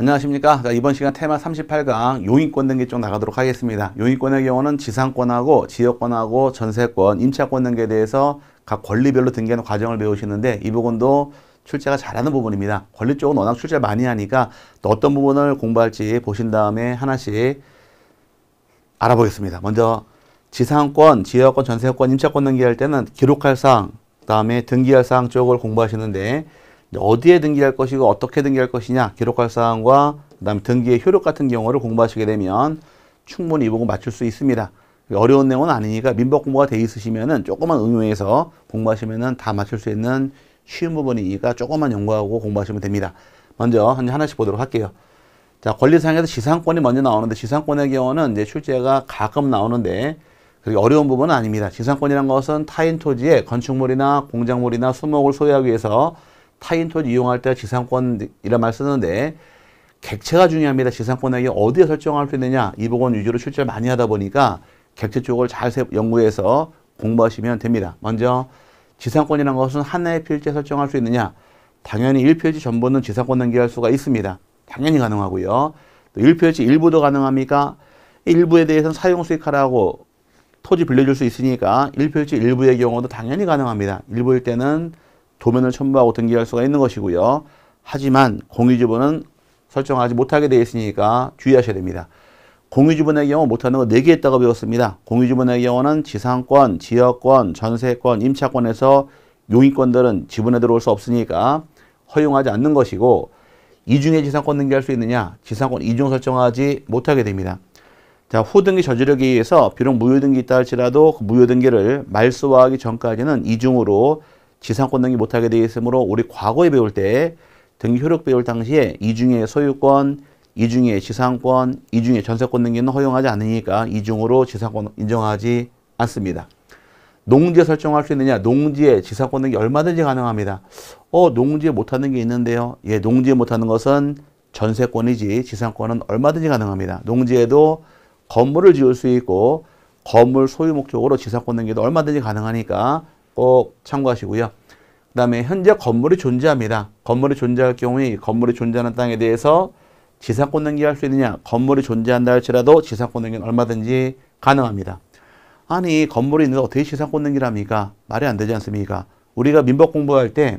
안녕하십니까. 자, 이번 시간 테마 38강 용인권 등기 쪽 나가도록 하겠습니다. 용인권의 경우는 지상권하고 지역권하고 전세권, 임차권 등기에 대해서 각 권리별로 등기하는 과정을 배우시는데 이 부분도 출제가 잘하는 부분입니다. 권리 쪽은 워낙 출제 많이 하니까 또 어떤 부분을 공부할지 보신 다음에 하나씩 알아보겠습니다. 먼저 지상권, 지역권, 전세권, 임차권 등기할 때는 기록할 사항, 그다음에 등기할 사항 쪽을 공부하시는데 어디에 등기할 것이고 어떻게 등기할 것이냐 기록할 사항과 그다음에 등기의 효력 같은 경우를 공부하시게 되면 충분히 이 부분 맞출 수 있습니다. 어려운 내용은 아니니까 민법 공부가 돼 있으시면은 조금만 응용해서 공부하시면은 다 맞출 수 있는 쉬운 부분이니까 조금만 연구하고 공부하시면 됩니다. 먼저 하나씩 보도록 할게요. 자, 권리사항에서 지상권이 먼저 나오는데 지상권의 경우는 이제 출제가 가끔 나오는데 그렇게 어려운 부분은 아닙니다. 지상권이란 것은 타인 토지에 건축물이나 공작물이나 수목을 소유하기 위해서 타인 토지 이용할 때 지상권이란 말 쓰는데 객체가 중요합니다. 지상권액이 어디에 설정할 수 있느냐. 이보건 위주로 출제를 많이 하다 보니까 객체 쪽을 잘 연구해서 공부하시면 됩니다. 먼저 지상권이란 것은 하나의 필지에 설정할 수 있느냐. 당연히 1필지 전부는 지상권 등기할 수가 있습니다. 당연히 가능하고요. 또 1필지 일부도 가능합니까? 일부에 대해서는 사용 수익하라고 토지 빌려줄 수 있으니까 1필지 일부의 경우도 당연히 가능합니다. 일부일 때는 도면을 첨부하고 등기할 수가 있는 것이고요. 하지만 공유지분은 설정하지 못하게 되어 있으니까 주의하셔야 됩니다. 공유지분의 경우 못하는 거 4개 있다고 배웠습니다. 공유지분의 경우는 지상권, 지역권, 전세권, 임차권에서 용의권들은 지분에 들어올 수 없으니까 허용하지 않는 것이고 이 중에 지상권 등기할 수 있느냐? 지상권 이중 설정하지 못하게 됩니다. 자, 후등기 저지력에 의해서 비록 무효등기 있다 할지라도 그 무효등기를 말소화하기 전까지는 이중으로 지상권 등기 못하게 되어 있으므로 우리 과거에 배울 때 등기 효력 배울 당시에 이중의 소유권, 이중의 지상권, 이중의 전세권 등기는 허용하지 않으니까 이중으로 지상권 인정하지 않습니다. 농지에 설정할 수 있느냐? 농지에 지상권 등기 얼마든지 가능합니다. 어, 농지에 못하는 게 있는데요. 예, 농지에 못하는 것은 전세권이지 지상권은 얼마든지 가능합니다. 농지에도 건물을 지을 수 있고 건물 소유 목적으로 지상권 등기도 얼마든지 가능하니까 꼭 참고하시고요. 그 다음에 현재 건물이 존재합니다. 건물이 존재할 경우에 건물이 존재하는 땅에 대해서 지상권 등기할 수 있느냐? 건물이 존재한다 할지라도 지상권 등기는 얼마든지 가능합니다. 아니 건물이 있는데 어떻게 지상권 등기랍니까? 말이 안 되지 않습니까? 우리가 민법 공부할 때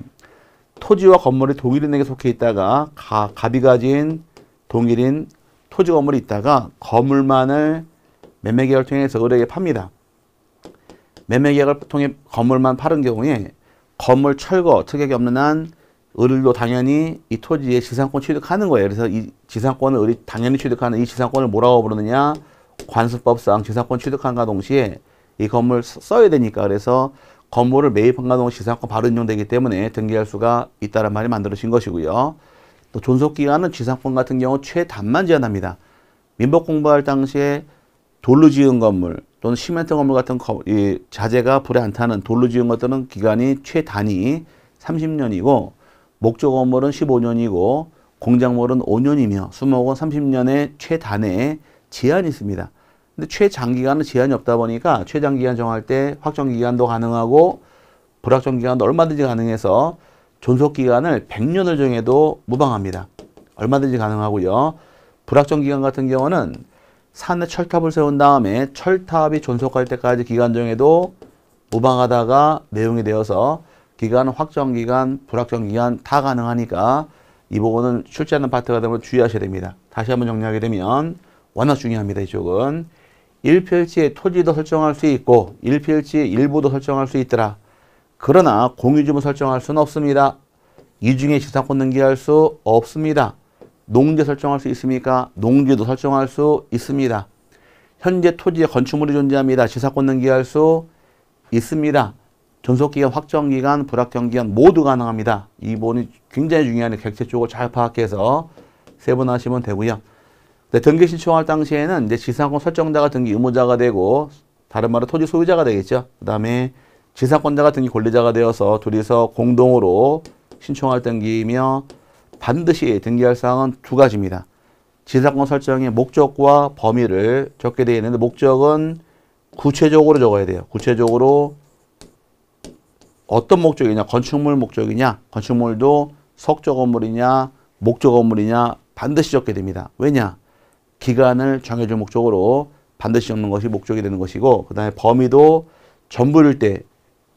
토지와 건물이 동일인에게 속해 있다가 가, 가비 가진 동일인 토지 건물이 있다가 건물만을 매매계약을 통해서 을에게 팝니다. 매매 계약을 통해 건물만 파는 경우에 건물 철거 특약이 없는 한 을도 당연히 이토지의 지상권 취득하는 거예요. 그래서 이 지상권을 을이 당연히 취득하는 이 지상권을 뭐라고 부르느냐? 관습법상 지상권 취득한과 동시에 이 건물 써야 되니까 그래서 건물을 매입한과 동시에 지상권 바로 인용되기 때문에 등기할 수가 있다는 말이 만들어진 것이고요. 또 존속기간은 지상권 같은 경우 최단만 제한합니다. 민법 공부할 당시에 돌로 지은 건물, 또는 시멘트 건물 같은 거, 이 자재가 불에 안 타는 돌로 지은 것들은 기간이 최단위 30년이고 목조 건물은 15년이고 공작물은 5년이며 수목은 30년의 최단의 제한이 있습니다. 근데 최장기간은 제한이 없다 보니까 최장기간 정할 때 확정기간도 가능하고 불확정기간도 얼마든지 가능해서 존속기간을 100년을 정해도 무방합니다. 얼마든지 가능하고요. 불확정기간 같은 경우는 산에 철탑을 세운 다음에 철탑이 존속할 때까지 기간 정해도 무방하다가 내용이 되어서 기간은 확정 기간, 불확정 기간 다 가능하니까 이 부분은 출제하는 파트가 되면 주의하셔야 됩니다. 다시 한번 정리하게 되면 워낙 중요합니다. 이쪽은 일필지의 토지도 설정할 수 있고 일필지의 일부도 설정할 수 있더라. 그러나 공유지문 설정할 수는 없습니다. 이중에 지상권 등기할 수 없습니다. 농지 설정할 수 있습니까? 농지도 설정할 수 있습니다. 현재 토지에 건축물이 존재합니다. 지사권 등기할 수 있습니다. 존속기간, 확정기간, 불확정기간 모두 가능합니다. 이 부분이 굉장히 중요한 객체 쪽을 잘 파악해서 세분화하시면 되고요. 근데 네, 등기 신청할 당시에는 이제 지사권 설정자가 등기 의무자가 되고 다른 말로 토지 소유자가 되겠죠. 그 다음에 지사권자가 등기 권리자가 되어서 둘이서 공동으로 신청할 등기이며 반드시 등기할 사항은 두 가지입니다. 지사권 설정의 목적과 범위를 적게 되어 있는데 목적은 구체적으로 적어야 돼요. 구체적으로 어떤 목적이냐, 건축물 목적이냐, 건축물도 석조 건물이냐, 목조 건물이냐 반드시 적게 됩니다. 왜냐? 기간을 정해준 목적으로 반드시 적는 것이 목적이 되는 것이고 그 다음에 범위도 전부일 때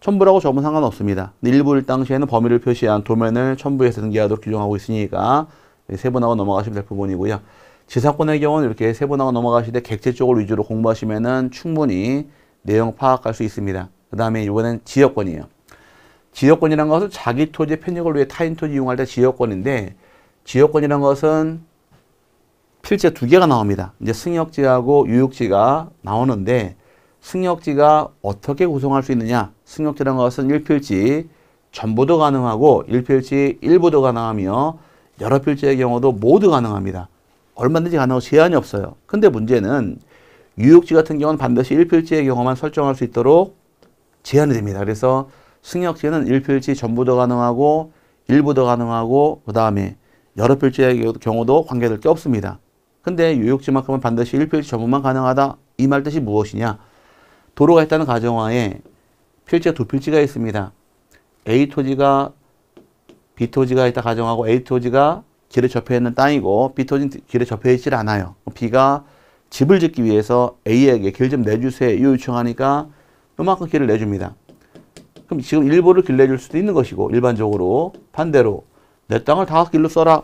첨부라고 적으면 상관없습니다. 일부일 당시에는 범위를 표시한 도면을 첨부해서 등기하도록 규정하고 있으니까 세분화고 넘어가시면 될 부분이고요. 지사권의 경우는 이렇게 세분화고넘어가시되 객체 쪽을 위주로 공부하시면 충분히 내용 파악할 수 있습니다. 그 다음에 이번엔 지역권이에요. 지역권이란 것은 자기 토지 의 편익을 위해 타인 토지 이용할 때 지역권인데 지역권이란 것은 필제 지두 개가 나옵니다. 이제 승역지하고 유역지가 나오는데 승역지가 어떻게 구성할 수 있느냐? 승역지라는 것은 1필지 전부도 가능하고 1필지 일부도 가능하며 여러 필지의 경우도 모두 가능합니다. 얼마든지 가능하고 제한이 없어요. 근데 문제는 유역지 같은 경우는 반드시 1필지의 경우만 설정할 수 있도록 제한이 됩니다. 그래서 승역지는 1필지 전부도 가능하고 일부도 가능하고 그 다음에 여러 필지의 경우도 관계될 게 없습니다. 근데 유역지만큼은 반드시 1필지 전부만 가능하다. 이 말 뜻이 무엇이냐? 도로가 있다는 가정하에 필지가 두 필지가 있습니다. A 토지가 B 토지가 있다 가정하고 A 토지가 길에 접해 있는 땅이고 B 토지는 길에 접해 있질 않아요. B가 집을 짓기 위해서 A에게 길 좀 내주세요 요청하니까 요만큼 길을 내줍니다. 그럼 지금 일부를 길 내줄 수도 있는 것이고 일반적으로 반대로 내 땅을 다 길로 써라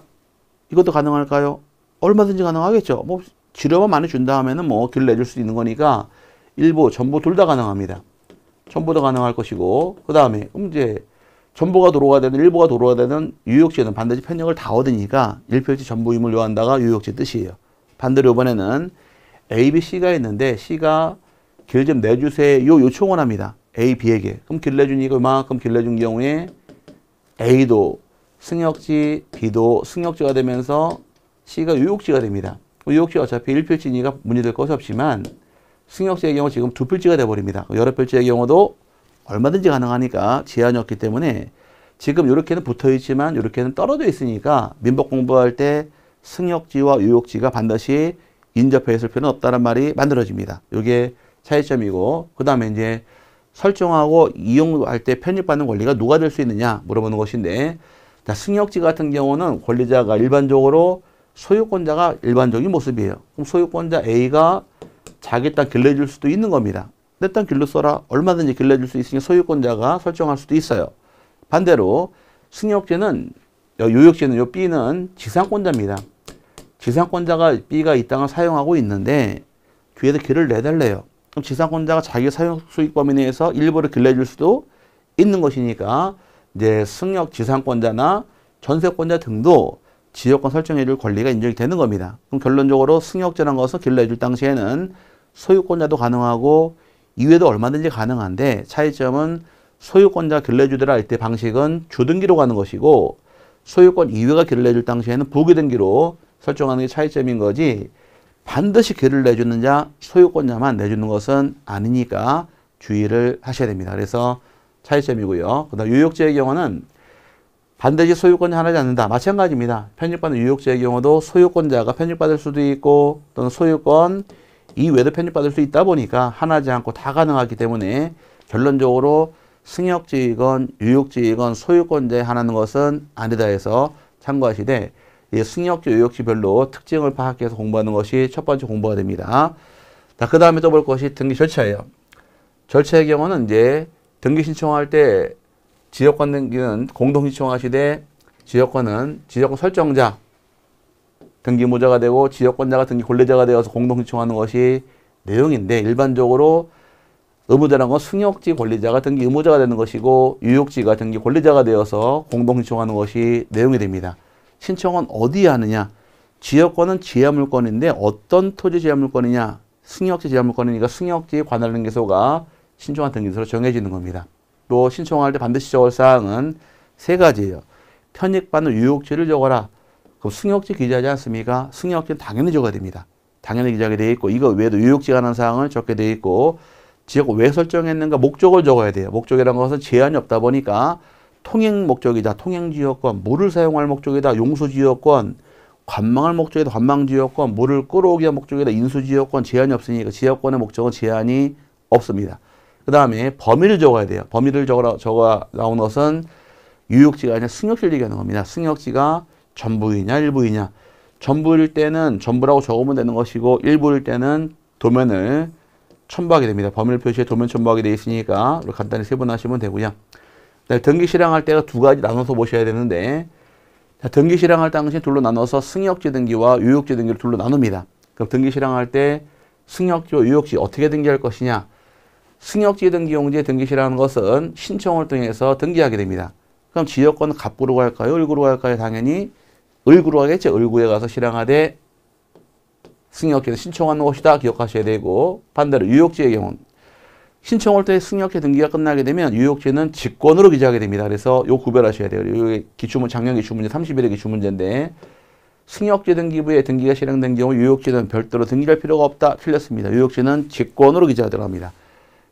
이것도 가능할까요? 얼마든지 가능하겠죠. 뭐 지료만 많이 준다 하면은 뭐길 내줄 수 있는 거니까 일부전부둘다 가능합니다. 전부다 가능할 것이고 그 다음에 이제 전부가들어가야 되는 일부가들어가야 되는 유역지는 반드시 편력을 다 얻으니까 일표지 전부임을 요한다가 유역지 뜻이에요. 반대로 이번에는 A, B, C가 있는데 C가 길 좀 내주세요 요청을 합니다. A, B에게. 그럼 길 내주니까 그만큼 길 내준 경우에 A도 승역지, B도 승역지가 되면서 C가 유역지가 됩니다. 그 유역지가 어차피 일표지니까 문제될 것이 없지만 승역차의 경우 지금 두 필지가 돼버립니다. 그 여러 필지의 경우도 얼마든지 가능하니까 제한이 없기 때문에 지금 이렇게는 붙어 있지만 이렇게는 떨어져 있으니까 민법 공부할 때 승역지와 유역지가 반드시 인접해 있을 필요는 없다는 말이 만들어집니다. 이게 차이점이고 그 다음에 이제 설정하고 이용할 때 편입받는 권리가 누가 될 수 있느냐 물어보는 것인데 자, 승역지 같은 경우는 권리자가 일반적으로 소유권자가 일반적인 모습이에요. 그럼 소유권자 A가 자기 딱 길러줄 수도 있는 겁니다. 내 땅 길러 써라. 얼마든지 길러줄 수 있으니 소유권자가 설정할 수도 있어요. 반대로 승용제는 요역제는 요 B는 지상권자입니다. 지상권자가 B가 이 땅을 사용하고 있는데 뒤에서 길을 내달래요. 그럼 지상권자가 자기 사용 수익 범위 내에서 일부를 길러줄 수도 있는 것이니까 이제 승역 지상권자나 전세권자 등도 지역권 설정해줄 권리가 인정되는 이 겁니다. 그럼 결론적으로 승여억제란 것을 길러줄 당시에는 소유권자도 가능하고 이외도 얼마든지 가능한데 차이점은 소유권자 길러주더라 할 때 방식은 주등기로 가는 것이고 소유권 이외가 길러 내줄 당시에는 부기등기로 설정하는 게 차이점인 거지 반드시 길을 내주는 자 소유권자만 내주는 것은 아니니까 주의를 하셔야 됩니다. 그래서 차이점이고요. 그다음 유역제의 경우는 반드시 소유권이 하나지 않는다. 마찬가지입니다. 편입받는 유효죄의 경우도 소유권자가 편입받을 수도 있고 또는 소유권 이외도 에 편입받을 수 있다 보니까 하나지 않고 다 가능하기 때문에 결론적으로 승역지휘건 유역지휘건 소유권자에 하나는 것은 아니다 해서 참고하시되 이 승역지 유역지별로 특징을 파악해서 공부하는 것이 첫 번째 공부가 됩니다. 자, 그 다음에 또 볼 것이 등기 절차예요. 절차의 경우는 이제 등기 신청할 때 지역권 등기는 공동신청하시되 지역권은 지역권 설정자 등기모자가 되고 지역권자가 등기권리자가 되어서 공동신청하는 것이 내용인데 일반적으로 의무자라는 건 승역지 권리자가 등기 의무자가 되는 것이고 유역지가 등기 권리자가 되어서 공동신청하는 것이 내용이 됩니다. 신청은 어디에 하느냐? 지역권은 지하물권인데 어떤 토지 지하물권이냐? 승역지 지하물권이니까 승역지 관할등기소가 신청한 등기소로 정해지는 겁니다. 또 신청할 때 반드시 적을 사항은 세 가지예요. 편익받는 유효죄를 적어라. 그럼 승역죄 기재하지 않습니까? 승역죄는 당연히 적어야 됩니다. 당연히 기재하게 되어 있고 이거 외에도 유효죄 관한 사항을 적게 되어 있고 지역 왜 설정했는가 목적을 적어야 돼요. 목적이라는 것은 제한이 없다 보니까 통행 목적이다. 통행 지역권, 물을 사용할 목적이다. 용수 지역권, 관망할 목적이다. 관망 지역권, 물을 끌어오기 위한 목적이다. 인수 지역권 제한이 없으니까 지역권의 목적은 제한이 없습니다. 그 다음에 범위를 적어야 돼요. 범위를 적어, 적어 나온 것은 유역지가 아니라 승역지를 얘기하는 겁니다. 승역지가 전부이냐 일부이냐. 전부일 때는 전부라고 적으면 되는 것이고 일부일 때는 도면을 첨부하게 됩니다. 범위를 표시해 도면 첨부하게 되어 있으니까 간단히 세분하시면 되고요. 네, 등기 실행할 때가 두 가지 나눠서 보셔야 되는데 등기 실행할 당시 둘로 나눠서 승역지 등기와 유역지 등기를 둘로 나눕니다. 그럼 등기 실행할 때 승역지와 유역지 어떻게 등기할 것이냐 승역지에 등기용지에 등기시라는 것은 신청을 통해서 등기하게 됩니다. 그럼 지역권 갑구로 갈까요? 을구로 갈까요? 당연히 을구로 가겠죠. 을구에 가서 실행하되 승역해서 신청하는 것이다 기억하셔야 되고 반대로 유역지의 경우는 신청할 때 승역해 등기가 끝나게 되면 유역지는 직권으로 기재하게 됩니다. 그래서 요 구별하셔야 돼요. 요 기출문 작년 기출문제 3일의 기출문제인데 승역지 등기부에 등기가 실행된 경우 유역지는 별도로 등기할 필요가 없다. 틀렸습니다. 유역지는 직권으로 기재하도록 합니다.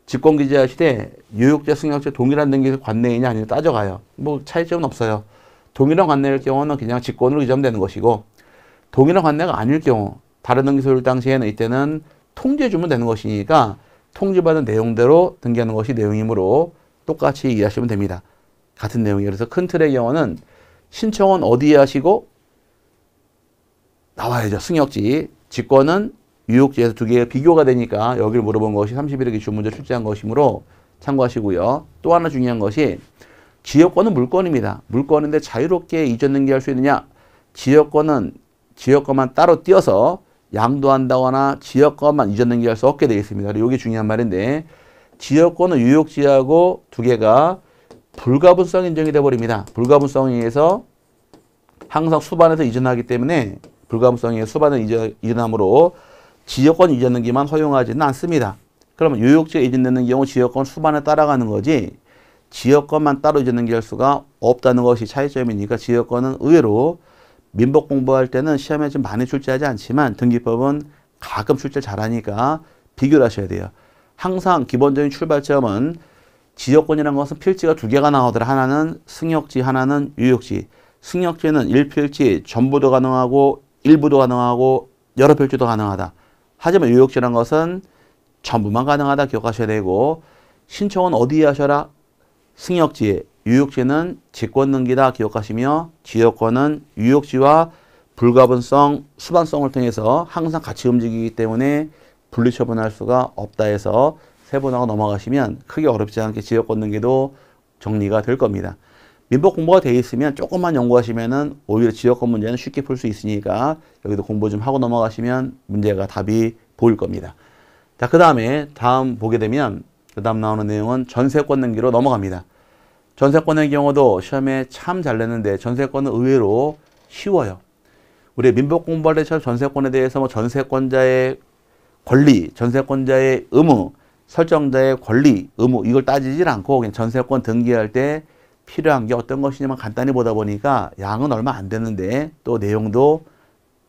집권기자 시대 유효제 승낙제 동일한 등기소 관내이냐 아니냐 따져가요. 뭐 차이점은 없어요. 동일한 관내일 경우는 그냥 직권으로 이점되는 것이고 동일한 관내가 아닐 경우 다른 등기소일 당시에는 이때는 통지해주면 되는 것이니까 통지받은 내용대로 등기하는 것이 내용이므로 똑같이 이해하시면 됩니다. 같은 내용이에요. 그래서 큰 틀의 경우는 신청은 어디에 하시고 나와야죠. 승역지. 직권은 유역지에서 두 개가 비교가 되니까 여기를 물어본 것이 31일기 주문제 출제한 것이므로 참고하시고요. 또 하나 중요한 것이 지역권은 물권입니다. 물권인데 자유롭게 이전 등기할 수 있느냐? 지역권은 지역권만 따로 띄어서 양도한다거나 지역권만 이전 등기할 수 없게 되어 있습니다. 이게 중요한 말인데 지역권은 유역지하고 두 개가 불가분성 인정이 돼 버립니다. 불가분성에 의해서 항상 수반해서 이전하기 때문에 불가분성에 수반을 이전, 이전함으로 지역권 이전등기만 허용하지는 않습니다. 그러면 유역지에 이전되는 경우 지역권 수반에 따라가는 거지 지역권만 따로 이전등기할 수가 없다는 것이 차이점이니까 지역권은 의외로 민법 공부할 때는 시험에 좀 많이 출제하지 않지만 등기법은 가끔 출제 잘하니까 비교를 하셔야 돼요. 항상 기본적인 출발점은 지역권이라는 것은 필지가 두 개가 나오더라. 하나는 승역지, 하나는 유역지. 승역지는 일필지 전부도 가능하고 일부도 가능하고 여러 필지도 가능하다. 하지만 요역지란 것은 전부만 가능하다 기억하셔야 되고 신청은 어디에 하셔라? 승역지에. 유역지는 직권능기다 기억하시며 지역권은 유역지와 불가분성, 수반성을 통해서 항상 같이 움직이기 때문에 분리처분할 수가 없다 해서 세분화가 넘어가시면 크게 어렵지 않게 지역권 등기도 정리가 될 겁니다. 민법 공부가 돼 있으면 조금만 연구하시면은 오히려 지역권 문제는 쉽게 풀 수 있으니까 여기도 공부 좀 하고 넘어가시면 문제가 답이 보일 겁니다. 자, 그 다음에 다음 보게 되면 그 다음 나오는 내용은 전세권 등기로 넘어갑니다. 전세권의 경우도 시험에 참 잘 냈는데 전세권은 의외로 쉬워요. 우리 민법 공부할 때 전세권에 대해서 뭐 전세권자의 권리, 전세권자의 의무, 설정자의 권리, 의무 이걸 따지질 않고 그냥 전세권 등기할 때 필요한 게 어떤 것이냐면 간단히 보다 보니까 양은 얼마 안 되는데 또 내용도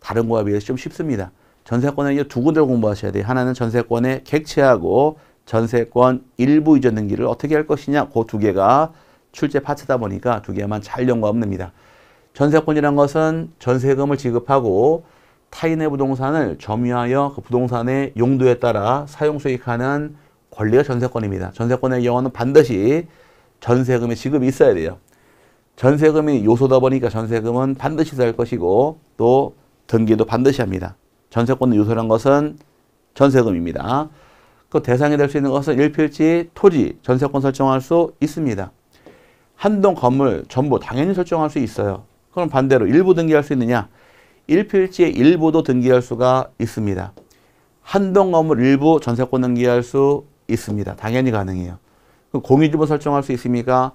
다른 거에 비해서 좀 쉽습니다. 전세권은 이제 두 군데를 공부하셔야 돼요. 하나는 전세권의 객체하고 전세권 일부 이전 등기를 어떻게 할 것이냐 그 두 개가 출제 파트다 보니까 두 개만 잘 연구하면 됩니다. 전세권이란 것은 전세금을 지급하고 타인의 부동산을 점유하여 그 부동산의 용도에 따라 사용 수익하는 권리가 전세권입니다. 전세권의 경우는 반드시 전세금이지금 있어야 돼요. 전세금이 요소다 보니까 전세금은 반드시 될 것이고 또 등기도 반드시 합니다. 전세권 요소란 것은 전세금입니다. 그 대상이 될 수 있는 것은 일필지, 토지, 전세권 설정할 수 있습니다. 한동 건물 전부 당연히 설정할 수 있어요. 그럼 반대로 일부 등기할 수 있느냐? 일필지의 일부도 등기할 수가 있습니다. 한동 건물 일부 전세권 등기할 수 있습니다. 당연히 가능해요. 그 공유지번 설정할 수 있으니까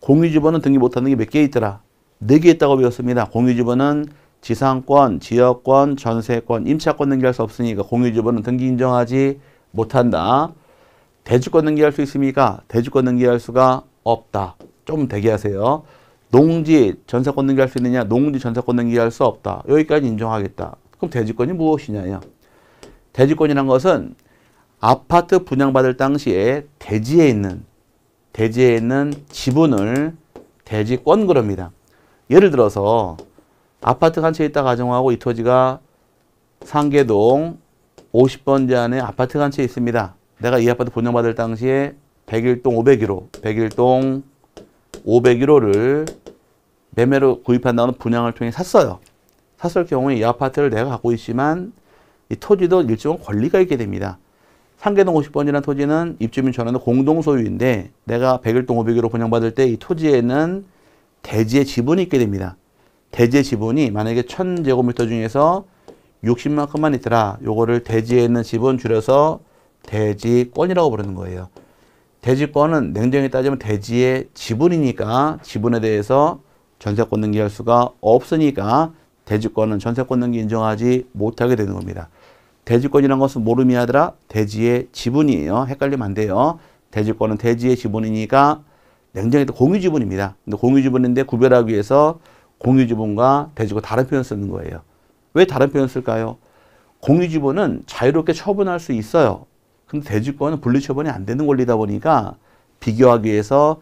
공유지번은 등기 못하는 게 몇 개 있더라? 네 개 있다고 배웠습니다. 공유지번은 지상권, 지역권, 전세권, 임차권 등기할 수 없으니까 공유지번은 등기 인정하지 못한다. 대주권 등기할 수 있습니까? 대주권 등기할 수가 없다. 좀 대기하세요. 농지 전세권 등기할 수 있느냐? 농지 전세권 등기할 수 없다. 여기까지 인정하겠다. 그럼 대지권이 무엇이냐요? 대지권이란 것은 아파트 분양받을 당시에 대지에 있는 대지에 있는 지분을 대지권 그럽니다. 예를 들어서 아파트 한채 있다 가정하고 이 토지가 상계동 50번지 안에 아파트 한채 있습니다. 내가 이 아파트 분양받을 당시에 101동 501호, 101동 501호를 매매로 구입한 다는 분양을 통해 샀어요. 샀을 경우에 이 아파트를 내가 갖고 있지만 이 토지도 일종의 권리가 있게 됩니다. 상계동 50번이라는 토지는 입주민 전원의 공동 소유인데 내가 1 0일동 500으로 분양받을 때 이 토지에는 대지의 지분이 있게 됩니다. 대지의 지분이 만약에 1000제곱미터 중에서 60만큼만 있더라. 요거를 대지에 있는 지분 줄여서 대지권이라고 부르는 거예요. 대지권은 냉정히 따지면 대지의 지분이니까 지분에 대해서 전세권 등기할 수가 없으니까 대지권은 전세권 등기 인정하지 못하게 되는 겁니다. 대지권이란 것은 모름이 아니라 대지의 지분이에요. 헷갈리면 안 돼요. 대지권은 대지의 지분이니까 냉정히 공유 지분입니다. 근데 공유 지분인데 구별하기 위해서 공유 지분과 대지권 다른 표현 쓰는 거예요. 왜 다른 표현 쓸까요? 공유 지분은 자유롭게 처분할 수 있어요. 근데 대지권은 분리 처분이 안 되는 권리다 보니까 비교하기 위해서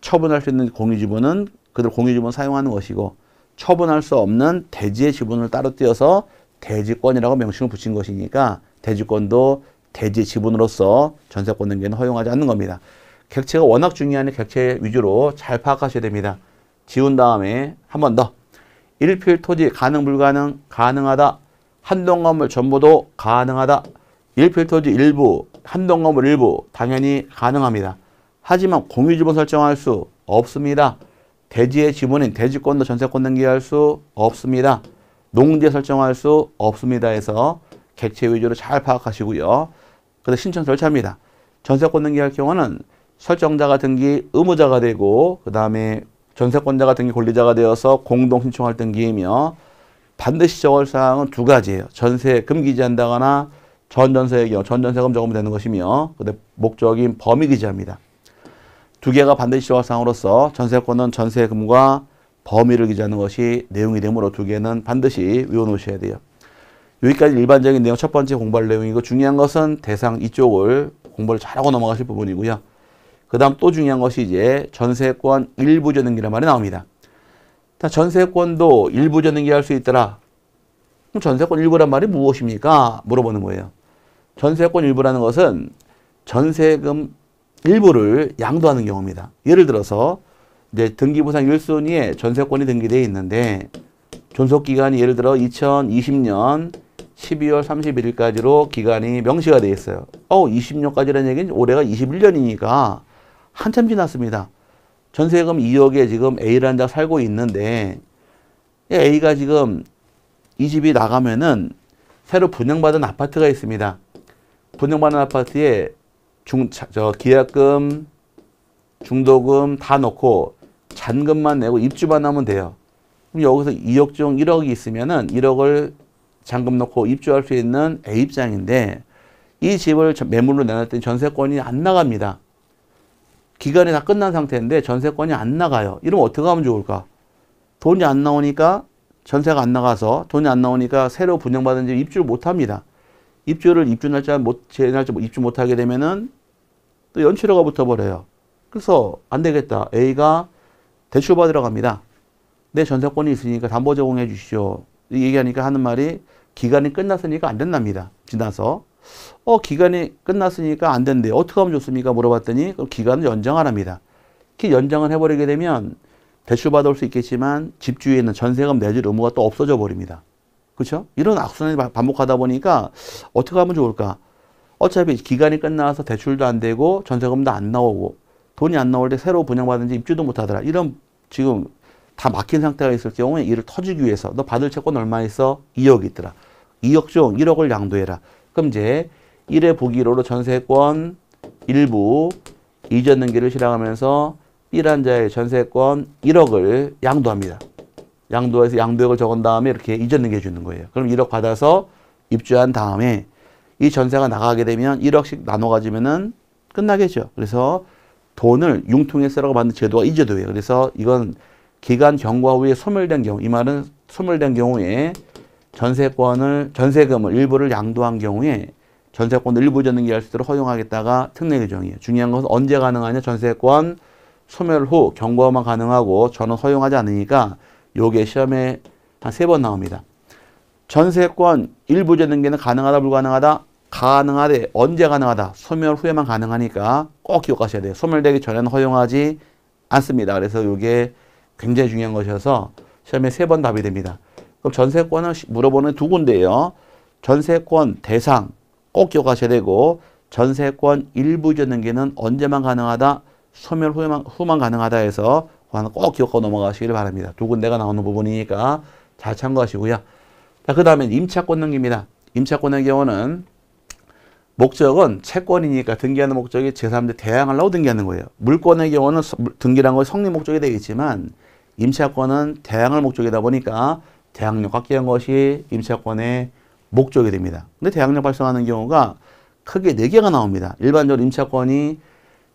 처분할 수 있는 공유 지분은 그들 공유 지분 사용하는 것이고 처분할 수 없는 대지의 지분을 따로 띄어서 대지권이라고 명칭을 붙인 것이니까 대지권도 대지 지분으로서 전세권 등기는 허용하지 않는 겁니다. 객체가 워낙 중요하니 객체 위주로 잘 파악하셔야 됩니다. 지운 다음에 한 번 더. 일필 토지 가능 불가능 가능하다. 한동 건물 전부도 가능하다. 일필 토지 일부 한동 건물 일부 당연히 가능합니다. 하지만 공유 지분 설정할 수 없습니다. 대지의 지분인 대지권도 전세권 등기할 수 없습니다. 농지에 설정할 수 없습니다 해서 객체 위주로 잘 파악하시고요. 그래서 신청 절차입니다. 전세권 등기할 경우는 설정자가 등기 의무자가 되고 그 다음에 전세권자가 등기 권리자가 되어서 공동 신청할 등기이며 반드시 적을 사항은 두 가지예요. 전세 금기지한다거나 전전세의 경우 전전세금 적으면 되는 것이며 근데 목적인 범위 기재합니다. 두 개가 반드시 적을 사항으로서 전세권은 전세금과 범위를 기재하는 것이 내용이 되므로 두 개는 반드시 외워놓으셔야 돼요. 여기까지 일반적인 내용 첫 번째 공부할 내용이고 중요한 것은 대상 이쪽을 공부를 잘하고 넘어가실 부분이고요. 그 다음 또 중요한 것이 이제 전세권 일부 전등기란 말이 나옵니다. 전세권도 일부 전등기 할 수 있더라. 그럼 전세권 일부란 말이 무엇입니까? 물어보는 거예요. 전세권 일부라는 것은 전세금 일부를 양도하는 경우입니다. 예를 들어서 이제 등기부상 1순위에 전세권이 등기되어 있는데 존속기간이 예를 들어 2020년 12월 31일까지로 기간이 명시가 되어 있어요. 어, 20년까지라는 얘기는 올해가 21년이니까 한참 지났습니다. 전세금 2억에 지금 A라는 자 살고 있는데 A가 지금 이 집이 나가면은 새로 분양받은 아파트가 있습니다. 분양받은 아파트에 중, 저, 기약금, 중도금 다 넣고 잔금만 내고 입주만 하면 돼요. 그럼 여기서 2억 중 1억이 있으면은 1억을 잔금 넣고 입주할 수 있는 A 입장인데 이 집을 매물로 내놨더니 전세권이 안 나갑니다. 기간이 다 끝난 상태인데 전세권이 안 나가요. 이러면 어떻게 하면 좋을까? 돈이 안 나오니까 전세가 안 나가서 돈이 안 나오니까 새로 분양받은 집 입주를 못 합니다. 입주를 입주 날짜 못, 제 날짜 입주 못 하게 되면은 또 연출허가 붙어버려요. 그래서 안 되겠다. A가 대출 받으러 갑니다. 내 전세권이 있으니까 담보 제공해 주시오 얘기하니까 하는 말이 기간이 끝났으니까 안 된답니다. 지나서. 어, 기간이 끝났으니까 안 된대. 어떻게 하면 좋습니까? 물어봤더니 그럼 기간을 연장하랍니다. 이렇게 연장을 해버리게 되면 대출받을 수 있겠지만 집주인에 있는 전세금 내줄 의무가 또 없어져 버립니다. 그렇죠? 이런 악순환이 반복하다 보니까 어떻게 하면 좋을까? 어차피 기간이 끝나서 대출도 안 되고 전세금도 안 나오고 돈이 안 나올 때 새로 분양받은지 입주도 못하더라. 이런 지금 다 막힌 상태가 있을 경우에 이를 터지기 위해서 너 받을 채권 얼마 있어? 2억 있더라. 2억 중 1억을 양도해라. 그럼 이제 1회 보기로로 전세권 일부 이전 등기를 실행하면서 b 한 자의 전세권 1억을 양도합니다. 양도해서 양도액을 적은 다음에 이렇게 이전 등기해 주는 거예요. 그럼 1억 받아서 입주한 다음에 이 전세가 나가게 되면 1억씩 나눠 가지면은 끝나겠죠. 그래서 돈을 융통에 쓰라고 만든 제도가 이 제도예요. 그래서 이건 기간 경과 후에 소멸된 경우, 이 말은 소멸된 경우에 전세권을, 전세금을 일부를 양도한 경우에 전세권 일부 전등기할 수 있도록 허용하겠다가 특례 규정이에요. 중요한 것은 언제 가능하냐. 전세권 소멸 후 경과만 가능하고 저는 허용하지 않으니까 요게 시험에 한 세 번 나옵니다. 전세권 일부 전등기는 가능하다 불가능하다 가능하되 언제 가능하다. 소멸 후에만 가능하니까 꼭 기억하셔야 돼요. 소멸되기 전에는 허용하지 않습니다. 그래서 이게 굉장히 중요한 것이어서 시험에 세 번 답이 됩니다. 그럼 전세권을 물어보는 두 군데예요. 전세권 대상 꼭 기억하셔야 되고 전세권 일부 전등기는 언제만 가능하다? 소멸 후에만, 후만 가능하다 해서 꼭 기억하고 넘어가시길 바랍니다. 두 군데가 나오는 부분이니까 잘 참고하시고요. 자, 그 다음에 임차권 등기입니다. 임차권의 경우는 목적은 채권이니까 등기하는 목적이 제3자 대항하려고 등기하는 거예요. 물권의 경우는 등기란 건 성립 목적이 되겠지만 임차권은 대항을 목적이다 보니까 대항력 확대한 것이 임차권의 목적이 됩니다. 근데 대항력 발생하는 경우가 크게 네개가 나옵니다. 일반적으로 임차권이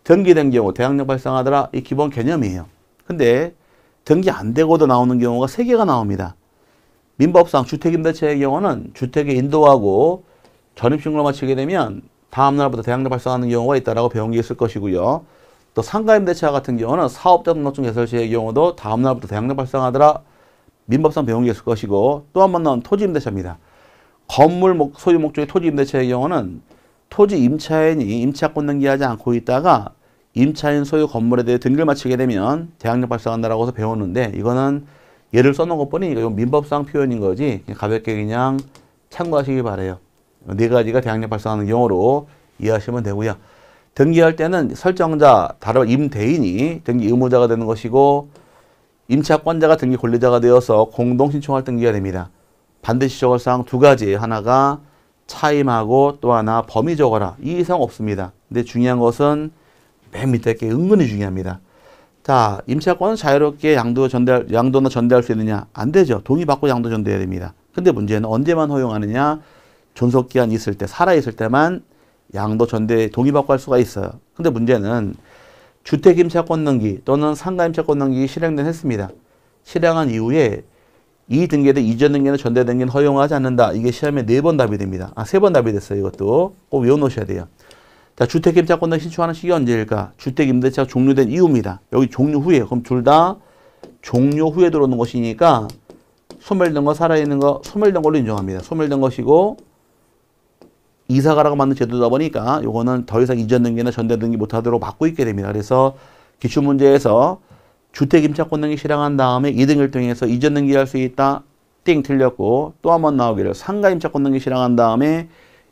등기된 경우 대항력 발생하더라 이 기본 개념이에요. 근데 등기 안 되고도 나오는 경우가 세개가 나옵니다. 민법상 주택임대차의 경우는 주택의 인도하고 전입신고를 마치게 되면 다음 날부터 대항력 발생하는 경우가 있다라고 배운 게 있을 것이고요. 또 상가임 대차 같은 경우는 사업자 등록증 개설 시의 경우도 다음 날부터 대항력 발생하더라 민법상 배운 게 있을 것이고 또 한 번 나온 토지 임대차입니다. 건물 소유 목적의 토지 임대차의 경우는 토지 임차인이 임차권 등기하지 않고 있다가 임차인 소유 건물에 대해 등기를 마치게 되면 대항력 발생한다라고 해서 배웠는데 이거는 예를 써놓은 것뿐이니까 이건 민법상 표현인 거지 가볍게 그냥 참고하시기 바래요. 네 가지가 대학력 발생하는 경우로 이해하시면 되고요. 등기할 때는 설정자, 다른 임대인이 등기 의무자가 되는 것이고 임차권자가 등기 권리자가 되어서 공동 신청할 등기가 됩니다. 반드시 적을 사두 가지. 하나가 차임하고 또 하나 범위 적어라. 이 이상 없습니다. 근데 중요한 것은 맨 밑에 게 은근히 중요합니다. 자, 임차권은 자유롭게 양도 전달 양도나 전대할 수 있느냐? 안 되죠. 동의 받고 양도 전대해야 됩니다. 근데 문제는 언제만 허용하느냐? 존속기한이 있을 때, 살아있을 때만 양도 전대에 동의받고 할 수가 있어요. 근데 문제는 주택임차권 등기 또는 상가임차권 등기 실행된 했습니다. 실행한 이후에 이 등기에 이전 등기는 전대 등기는 허용하지 않는다. 이게 시험에 네 번 답이 됩니다. 아, 세 번 답이 됐어요. 이것도 꼭 외워놓으셔야 돼요. 자, 주택임차권 등 신청하는 시기 언제일까? 주택임대차 종료된 이후입니다. 여기 종료 후에 그럼 둘 다 종료 후에 들어오는 것이니까 소멸된 거 살아있는 거 소멸된 걸로 인정합니다. 소멸된 것이고 이사가라고 만든 제도다 보니까 요거는 더 이상 이전 등기나 전대 등기 못하도록 막고 있게 됩니다. 그래서 기출 문제에서 주택 임차권 등기 실행한 다음에 이등일통에서 이전 등기할 수 있다. 띵 틀렸고 또 한 번 나오기를 상가 임차권 등기 실행한 다음에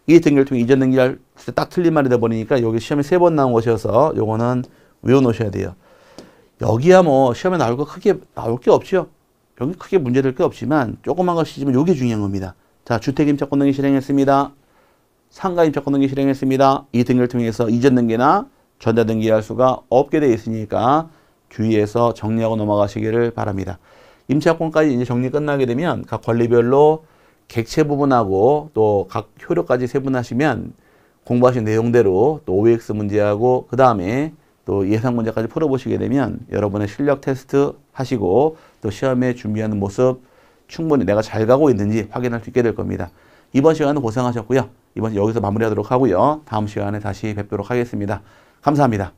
이등일등 이전 등기할 때 딱 틀린 말이 돼 버리니까 여기 시험에 세 번 나온 것이어서 요거는 외워 놓으셔야 돼요. 여기야 뭐 시험에 나올 거 크게 나올 게 없죠. 여기 크게 문제될 게 없지만 조그만 것이지만 요게 중요한 겁니다. 자, 주택 임차권 등기 실행했습니다. 상가임차권등기 실행했습니다. 이 등기를 통해서 이전 등기나 전자 등기할 수가 없게 돼 있으니까 주의해서 정리하고 넘어가시기를 바랍니다. 임차권까지 이제 정리 끝나게 되면 각 권리별로 객체 부분하고 또 각 효력까지 세분하시면 공부하신 내용대로 또 OX 문제하고 그 다음에 또 예상 문제까지 풀어보시게 되면 여러분의 실력 테스트 하시고 또 시험에 준비하는 모습 충분히 내가 잘 가고 있는지 확인할 수 있게 될 겁니다. 이번 시간은 고생하셨고요. 이번 여기서 마무리하도록 하고요. 다음 시간에 다시 뵙도록 하겠습니다. 감사합니다.